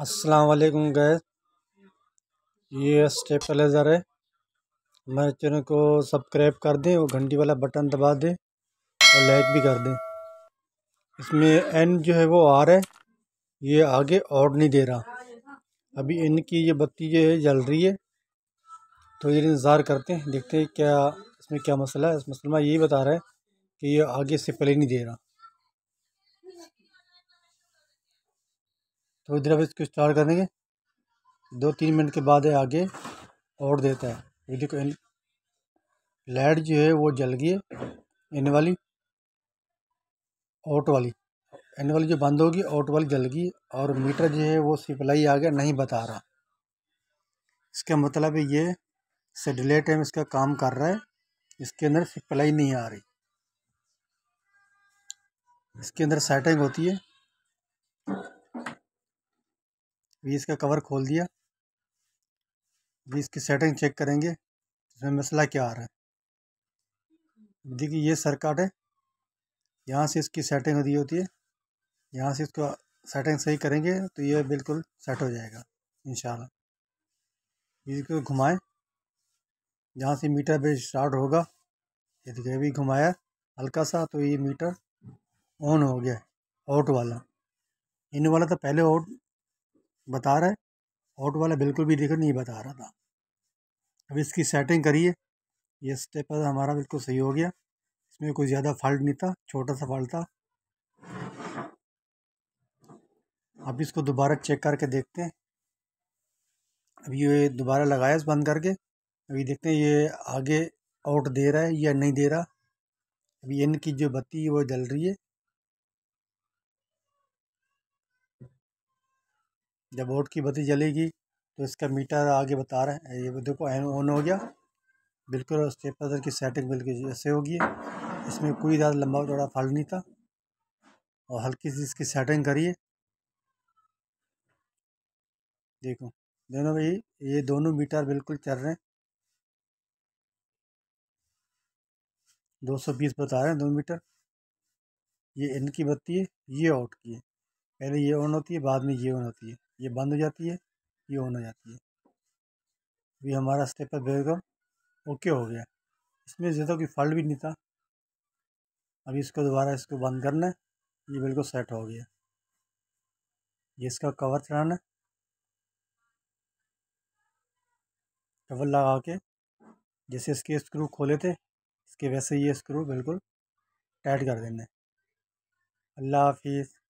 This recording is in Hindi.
अस्सलाम वालेकुम गैस ये स्टेपलाइजर है मैं चैनल को सब्सक्राइब कर दें और घंटी वाला बटन दबा दें और लाइक भी कर दें इसमें एन जो है वो आ रहा है ये आगे और नहीं दे रहा अभी एन की ये बत्ती जो है जल रही है थोड़ी देर इंतज़ार करते हैं देखते हैं क्या इसमें क्या मसला है इस मसला यही बता रहा है कि ये आगे से पहले नहीं दे रहा थोड़ी देर अब इसको स्टार्ट करेंगे दो तीन मिनट के बाद आगे और देता है ये देखो इन लाइट जो है वो जल गई है इन वाली ऑट वाली एन वाली जो बंद होगी ऑट वाली जल गई और मीटर जो है वो सिप्लाई आ गया नहीं बता रहा इसका मतलब ये सेडले टाइम इसका काम कर रहा है इसके अंदर सप्लाई नहीं आ रही इसके अंदर सेटिंग होती है अभी इसका कवर खोल दिया अभी इसकी सेटिंग चेक करेंगे इसमें मसला क्या आ रहा है देखिए ये सरकट है यहाँ से इसकी सेटिंग हो रही होती है यहाँ से इसको सेटिंग सही करेंगे तो ये बिल्कुल सेट हो जाएगा इन इसको घुमाएं जहाँ से मीटर बेस स्टार्ट होगा ये देखिए अभी घुमाया हल्का सा तो ये मीटर ऑन हो गया आउट वाला इन वाला तो पहले आउट बता रहा है ऑटो वाला बिल्कुल भी दिक्कत नहीं बता रहा था अब इसकी सेटिंग करिए ये स्टेप हमारा बिल्कुल सही हो गया इसमें कोई ज़्यादा फॉल्ट नहीं था छोटा सा फॉल्ट था अब इसको दोबारा चेक करके देखते हैं अब ये दोबारा लगाया इस बंद करके अभी देखते हैं ये आगे आउट दे रहा है या नहीं दे रहा अभी इनकी जो बत्ती है वो जल रही है जब वोट की बत्ती जलेगी तो इसका मीटर आगे बता रहे हैं ये देखो एन ऑन हो गया बिल्कुल स्टेपलर की सेटिंग बिल्कुल जैसे होगी इसमें कोई ज़्यादा लंबा चौड़ा फल नहीं था और हल्की सी इसकी सेटिंग करिए देखो दोनों भाई ये दोनों मीटर बिल्कुल चल रहे हैं दो सौ बीस बता रहे हैं दो मीटर ये इनकी बत्ती है ये आउट की है पहले ये ऑन होती है बाद में ये ऑन होती है ये बंद हो जाती है ये ऑन हो जाती है अभी तो हमारा स्टेपर बेगम ओके हो गया इसमें ज़्यादा कोई फॉल्ट भी नहीं था अभी इसको दोबारा इसको बंद करना है ये बिल्कुल सेट हो गया ये इसका कवर चढ़ाना कवर लगा के जैसे इसके स्क्रू खोले थे इसके वैसे ये स्क्रू बिल्कुल टाइट कर देना है अल्लाह हाफिज़